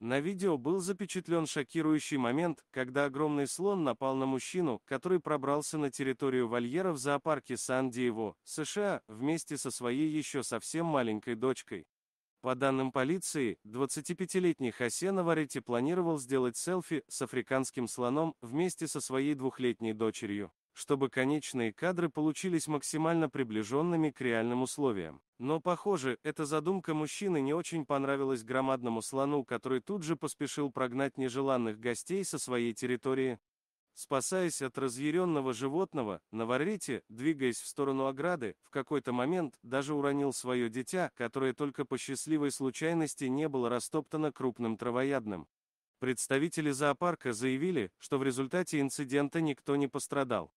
На видео был запечатлен шокирующий момент, когда огромный слон напал на мужчину, который пробрался на территорию вольера в зоопарке Сан-Диего, США, вместе со своей еще совсем маленькой дочкой. По данным полиции, 25-летний Хосе Наварити планировал сделать селфи с африканским слоном вместе со своей двухлетней дочерью чтобы конечные кадры получились максимально приближенными к реальным условиям. Но, похоже, эта задумка мужчины не очень понравилась громадному слону, который тут же поспешил прогнать нежеланных гостей со своей территории. Спасаясь от разъяренного животного, Наваррити, двигаясь в сторону ограды, в какой-то момент даже уронил свое дитя, которое только по счастливой случайности не было растоптано крупным травоядным. Представители зоопарка заявили, что в результате инцидента никто не пострадал.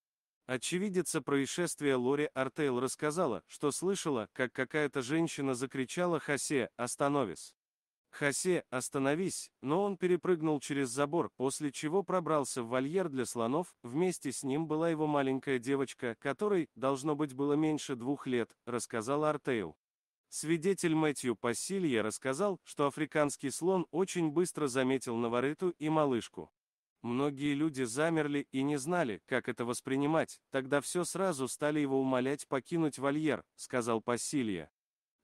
Очевидица происшествия Лори Артейл рассказала, что слышала, как какая-то женщина закричала «Хосе, остановись!». «Хосе, остановись!», но он перепрыгнул через забор, после чего пробрался в вольер для слонов, вместе с ним была его маленькая девочка, которой, должно быть, было меньше двух лет, рассказала Артейл. Свидетель Мэтью Пассилье рассказал, что африканский слон очень быстро заметил Навариту и малышку. Многие люди замерли и не знали, как это воспринимать, тогда все сразу стали его умолять покинуть вольер, сказал Пассилья.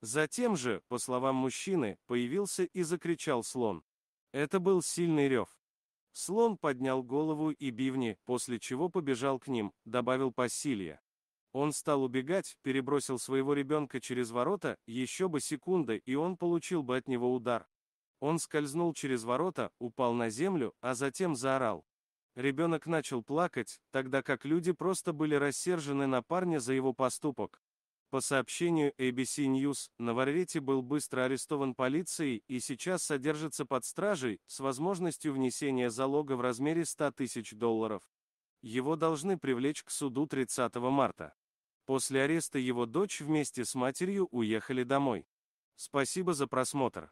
Затем же, по словам мужчины, появился и закричал слон. Это был сильный рев. Слон поднял голову и бивни, после чего побежал к ним, добавил Пассилья. Он стал убегать, перебросил своего ребенка через ворота, еще бы секунда, и он получил бы от него удар. Он скользнул через ворота, упал на землю, а затем заорал. Ребенок начал плакать, тогда как люди просто были рассержены на парня за его поступок. По сообщению ABC News, Наваррете был быстро арестован полицией и сейчас содержится под стражей с возможностью внесения залога в размере 100 тысяч долларов. Его должны привлечь к суду 30 марта. После ареста его дочь вместе с матерью уехали домой. Спасибо за просмотр.